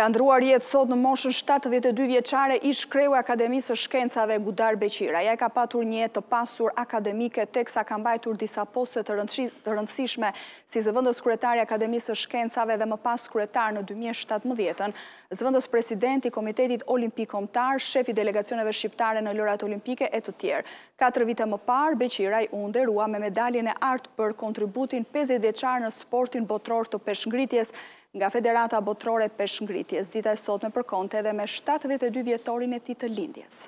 Ka ndruar jetë sot në moshën 72 vjeqare i e Akademisë Shkencave Gudar Beqira. Ja e ka patur një të pasur akademike teksa ka kam bajtur disa postet të rëndësishme si zëvëndës kuretari Akademisë Shkencave dhe më pas kuretar në 2017. Zëvëndës presidenti Komitetit Olimpikomtar, shefi delegacioneve shqiptare në lërat olimpike e të tjerë. Katër vite më par, Beqira i underua me medaljene artë për kontributin 50 vjeqarë në sportin botror të peshngritjes nga Federata Botrore Peshngritjes, dita e sot me përkonte dhe me 72 vjetorin e ti të lindjes.